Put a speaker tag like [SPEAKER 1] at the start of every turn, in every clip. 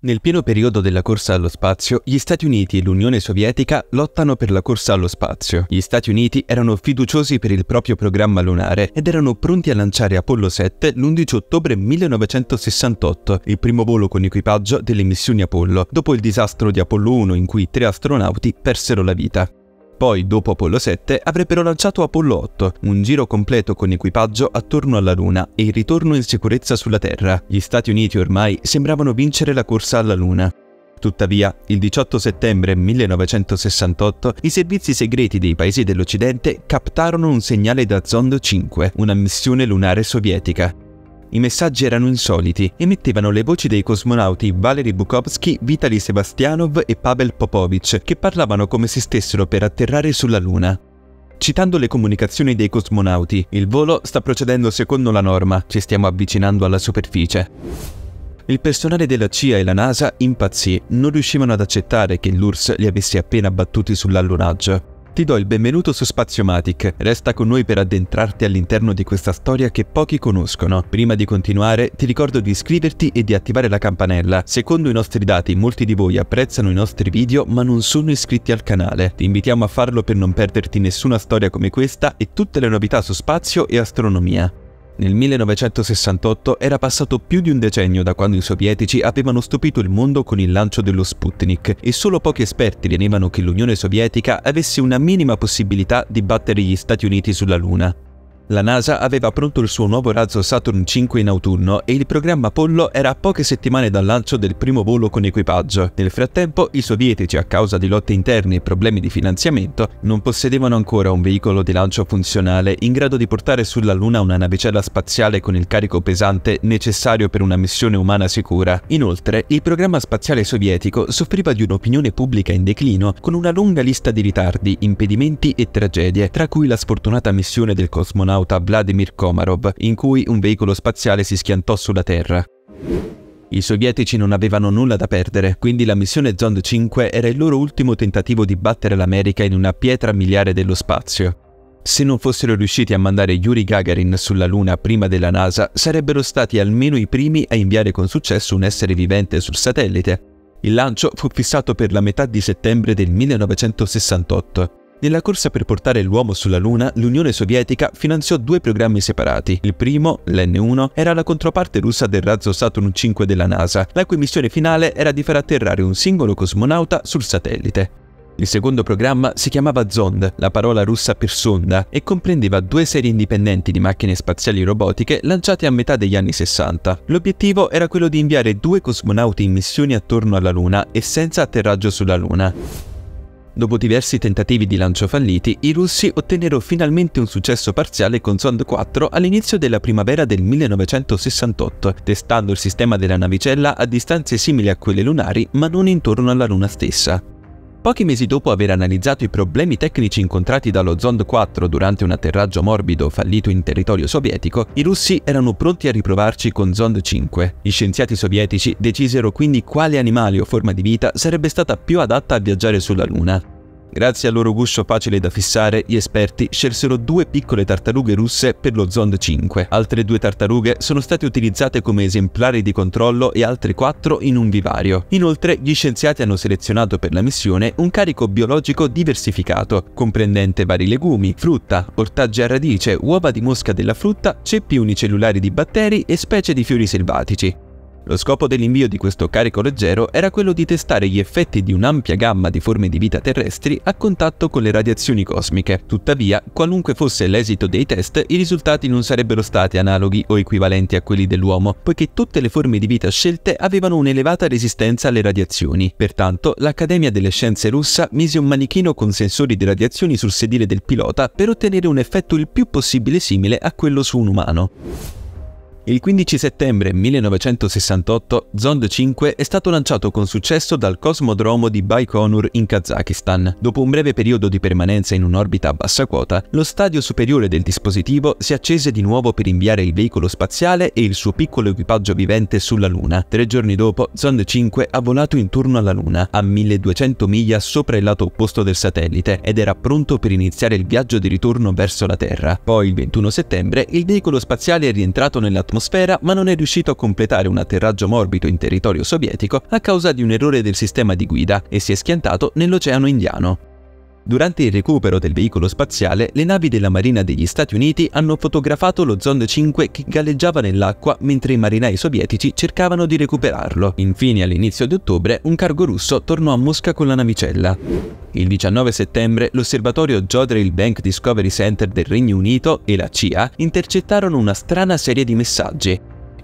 [SPEAKER 1] Nel pieno periodo della corsa allo spazio, gli Stati Uniti e l'Unione Sovietica lottano per la corsa allo spazio. Gli Stati Uniti erano fiduciosi per il proprio programma lunare ed erano pronti a lanciare Apollo 7 l'11 ottobre 1968, il primo volo con equipaggio delle missioni Apollo, dopo il disastro di Apollo 1 in cui tre astronauti persero la vita. Poi, dopo Apollo 7, avrebbero lanciato Apollo 8, un giro completo con equipaggio attorno alla Luna e il ritorno in sicurezza sulla Terra. Gli Stati Uniti ormai sembravano vincere la corsa alla Luna. Tuttavia, il 18 settembre 1968, i servizi segreti dei paesi dell'Occidente captarono un segnale da Zond 5, una missione lunare sovietica. I messaggi erano insoliti e mettevano le voci dei cosmonauti Valery Bukovsky, Vitaly Sebastianov e Pavel Popovich, che parlavano come se stessero per atterrare sulla Luna. Citando le comunicazioni dei cosmonauti, il volo sta procedendo secondo la norma, ci stiamo avvicinando alla superficie. Il personale della CIA e la NASA impazzì, non riuscivano ad accettare che l'URSS li avesse appena battuti sull'allunaggio. Ti do il benvenuto su Spaziomatic, resta con noi per addentrarti all'interno di questa storia che pochi conoscono. Prima di continuare ti ricordo di iscriverti e di attivare la campanella. Secondo i nostri dati molti di voi apprezzano i nostri video ma non sono iscritti al canale. Ti invitiamo a farlo per non perderti nessuna storia come questa e tutte le novità su spazio e astronomia. Nel 1968 era passato più di un decennio da quando i sovietici avevano stupito il mondo con il lancio dello Sputnik e solo pochi esperti ritenevano che l'Unione Sovietica avesse una minima possibilità di battere gli Stati Uniti sulla Luna. La NASA aveva pronto il suo nuovo razzo Saturn V in autunno e il programma Apollo era a poche settimane dal lancio del primo volo con equipaggio. Nel frattempo, i sovietici, a causa di lotte interne e problemi di finanziamento, non possedevano ancora un veicolo di lancio funzionale in grado di portare sulla Luna una navicella spaziale con il carico pesante necessario per una missione umana sicura. Inoltre, il programma spaziale sovietico soffriva di un'opinione pubblica in declino con una lunga lista di ritardi, impedimenti e tragedie, tra cui la sfortunata missione del cosmonauta l'astronauta Vladimir Komarov, in cui un veicolo spaziale si schiantò sulla Terra. I sovietici non avevano nulla da perdere, quindi la missione Zond 5 era il loro ultimo tentativo di battere l'America in una pietra miliare dello spazio. Se non fossero riusciti a mandare Yuri Gagarin sulla Luna prima della NASA, sarebbero stati almeno i primi a inviare con successo un essere vivente sul satellite. Il lancio fu fissato per la metà di settembre del 1968. Nella corsa per portare l'uomo sulla Luna, l'Unione Sovietica finanziò due programmi separati. Il primo, l'N1, era la controparte russa del razzo Saturn V della NASA, la cui missione finale era di far atterrare un singolo cosmonauta sul satellite. Il secondo programma si chiamava Zond, la parola russa per sonda, e comprendeva due serie indipendenti di macchine spaziali robotiche lanciate a metà degli anni 60. L'obiettivo era quello di inviare due cosmonauti in missioni attorno alla Luna e senza atterraggio sulla Luna. Dopo diversi tentativi di lancio falliti, i russi ottennero finalmente un successo parziale con Sond 4 all'inizio della primavera del 1968, testando il sistema della navicella a distanze simili a quelle lunari ma non intorno alla Luna stessa. Pochi mesi dopo aver analizzato i problemi tecnici incontrati dallo Zond 4 durante un atterraggio morbido fallito in territorio sovietico, i russi erano pronti a riprovarci con Zond 5. Gli scienziati sovietici decisero quindi quale animale o forma di vita sarebbe stata più adatta a viaggiare sulla Luna. Grazie al loro guscio facile da fissare, gli esperti scelsero due piccole tartarughe russe per lo Zond 5. Altre due tartarughe sono state utilizzate come esemplari di controllo e altre quattro in un vivario. Inoltre, gli scienziati hanno selezionato per la missione un carico biologico diversificato, comprendente vari legumi, frutta, ortaggi a radice, uova di mosca della frutta, ceppi unicellulari di batteri e specie di fiori selvatici. Lo scopo dell'invio di questo carico leggero era quello di testare gli effetti di un'ampia gamma di forme di vita terrestri a contatto con le radiazioni cosmiche. Tuttavia, qualunque fosse l'esito dei test, i risultati non sarebbero stati analoghi o equivalenti a quelli dell'uomo, poiché tutte le forme di vita scelte avevano un'elevata resistenza alle radiazioni. Pertanto, l'Accademia delle Scienze russa mise un manichino con sensori di radiazioni sul sedile del pilota per ottenere un effetto il più possibile simile a quello su un umano. Il 15 settembre 1968 Zond 5 è stato lanciato con successo dal cosmodromo di Baikonur in Kazakistan. Dopo un breve periodo di permanenza in un'orbita a bassa quota, lo stadio superiore del dispositivo si accese di nuovo per inviare il veicolo spaziale e il suo piccolo equipaggio vivente sulla Luna. Tre giorni dopo, Zond 5 ha volato intorno alla Luna, a 1200 miglia sopra il lato opposto del satellite, ed era pronto per iniziare il viaggio di ritorno verso la Terra. Poi, il 21 settembre, il veicolo spaziale è rientrato nell'atmosfera l'atmosfera, ma non è riuscito a completare un atterraggio morbido in territorio sovietico a causa di un errore del sistema di guida e si è schiantato nell'Oceano Indiano. Durante il recupero del veicolo spaziale, le navi della Marina degli Stati Uniti hanno fotografato lo Zond 5 che galleggiava nell'acqua mentre i marinai sovietici cercavano di recuperarlo. Infine, all'inizio di ottobre, un cargo russo tornò a Mosca con la navicella. Il 19 settembre, l'osservatorio Jodrell Bank Discovery Center del Regno Unito e la CIA intercettarono una strana serie di messaggi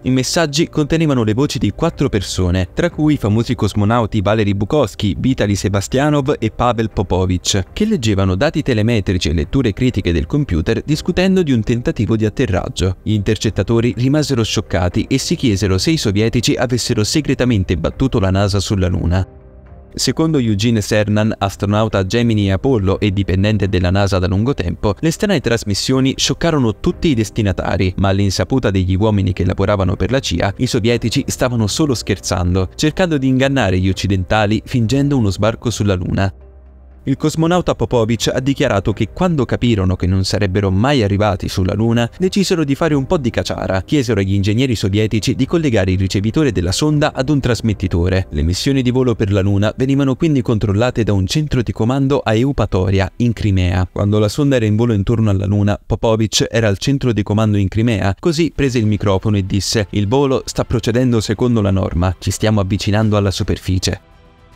[SPEAKER 1] i messaggi contenevano le voci di quattro persone, tra cui i famosi cosmonauti Valery Bukowski, Vitaly Sebastianov e Pavel Popovich, che leggevano dati telemetrici e letture critiche del computer discutendo di un tentativo di atterraggio. Gli intercettatori rimasero scioccati e si chiesero se i sovietici avessero segretamente battuto la NASA sulla Luna. Secondo Eugene Cernan, astronauta Gemini e Apollo e dipendente della NASA da lungo tempo, le strane trasmissioni scioccarono tutti i destinatari, ma all'insaputa degli uomini che lavoravano per la CIA, i sovietici stavano solo scherzando, cercando di ingannare gli occidentali fingendo uno sbarco sulla Luna. Il cosmonauta Popovic ha dichiarato che quando capirono che non sarebbero mai arrivati sulla Luna, decisero di fare un po' di cacciara. Chiesero agli ingegneri sovietici di collegare il ricevitore della sonda ad un trasmettitore. Le missioni di volo per la Luna venivano quindi controllate da un centro di comando a Eupatoria, in Crimea. Quando la sonda era in volo intorno alla Luna, Popovic era al centro di comando in Crimea, così prese il microfono e disse: Il volo sta procedendo secondo la norma, ci stiamo avvicinando alla superficie.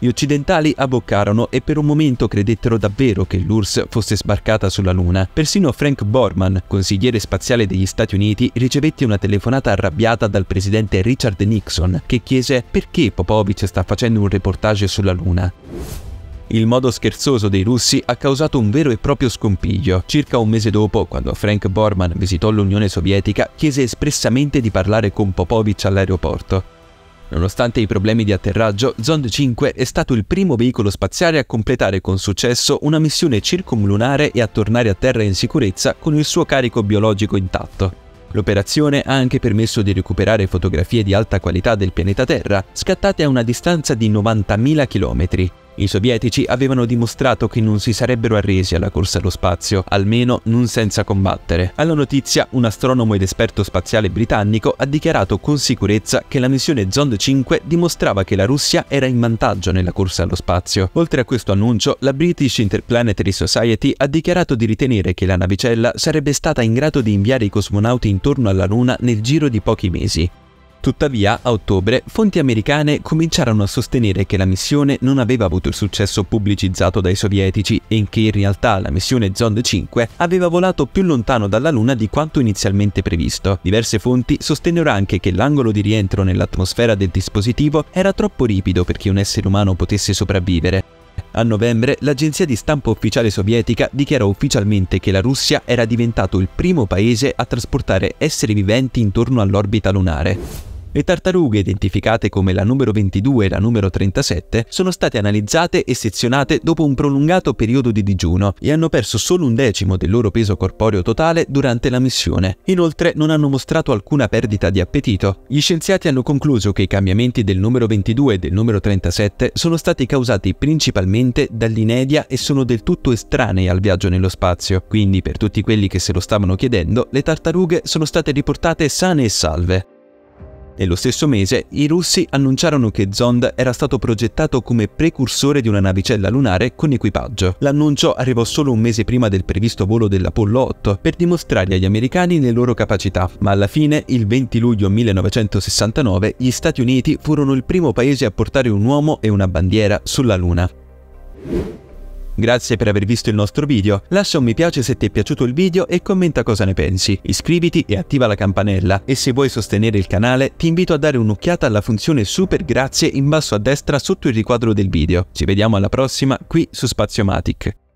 [SPEAKER 1] Gli occidentali abboccarono e per un momento credettero davvero che l'URSS fosse sbarcata sulla Luna. Persino Frank Borman, consigliere spaziale degli Stati Uniti, ricevette una telefonata arrabbiata dal presidente Richard Nixon, che chiese perché Popovich sta facendo un reportage sulla Luna. Il modo scherzoso dei russi ha causato un vero e proprio scompiglio. Circa un mese dopo, quando Frank Borman visitò l'Unione Sovietica, chiese espressamente di parlare con Popovich all'aeroporto. Nonostante i problemi di atterraggio, Zond 5 è stato il primo veicolo spaziale a completare con successo una missione circumlunare e a tornare a Terra in sicurezza con il suo carico biologico intatto. L'operazione ha anche permesso di recuperare fotografie di alta qualità del pianeta Terra, scattate a una distanza di 90.000 km. I sovietici avevano dimostrato che non si sarebbero arresi alla corsa allo spazio, almeno non senza combattere. Alla notizia, un astronomo ed esperto spaziale britannico ha dichiarato con sicurezza che la missione Zond 5 dimostrava che la Russia era in vantaggio nella corsa allo spazio. Oltre a questo annuncio, la British Interplanetary Society ha dichiarato di ritenere che la navicella sarebbe stata in grado di inviare i cosmonauti intorno alla Luna nel giro di pochi mesi. Tuttavia, a ottobre, fonti americane cominciarono a sostenere che la missione non aveva avuto il successo pubblicizzato dai sovietici e che in realtà la missione Zond 5 aveva volato più lontano dalla Luna di quanto inizialmente previsto. Diverse fonti sostennero anche che l'angolo di rientro nell'atmosfera del dispositivo era troppo ripido perché un essere umano potesse sopravvivere. A novembre l'agenzia di stampa ufficiale sovietica dichiarò ufficialmente che la Russia era diventato il primo paese a trasportare esseri viventi intorno all'orbita lunare. Le tartarughe, identificate come la numero 22 e la numero 37, sono state analizzate e sezionate dopo un prolungato periodo di digiuno e hanno perso solo un decimo del loro peso corporeo totale durante la missione. Inoltre non hanno mostrato alcuna perdita di appetito. Gli scienziati hanno concluso che i cambiamenti del numero 22 e del numero 37 sono stati causati principalmente dall'inedia e sono del tutto estranei al viaggio nello spazio, quindi per tutti quelli che se lo stavano chiedendo, le tartarughe sono state riportate sane e salve. Nello stesso mese, i russi annunciarono che Zond era stato progettato come precursore di una navicella lunare con equipaggio. L'annuncio arrivò solo un mese prima del previsto volo dell'Apollo 8 per dimostrare agli americani le loro capacità, ma alla fine, il 20 luglio 1969, gli Stati Uniti furono il primo paese a portare un uomo e una bandiera sulla Luna. Grazie per aver visto il nostro video, lascia un mi piace se ti è piaciuto il video e commenta cosa ne pensi, iscriviti e attiva la campanella e se vuoi sostenere il canale ti invito a dare un'occhiata alla funzione super grazie in basso a destra sotto il riquadro del video. Ci vediamo alla prossima qui su Spaziomatic.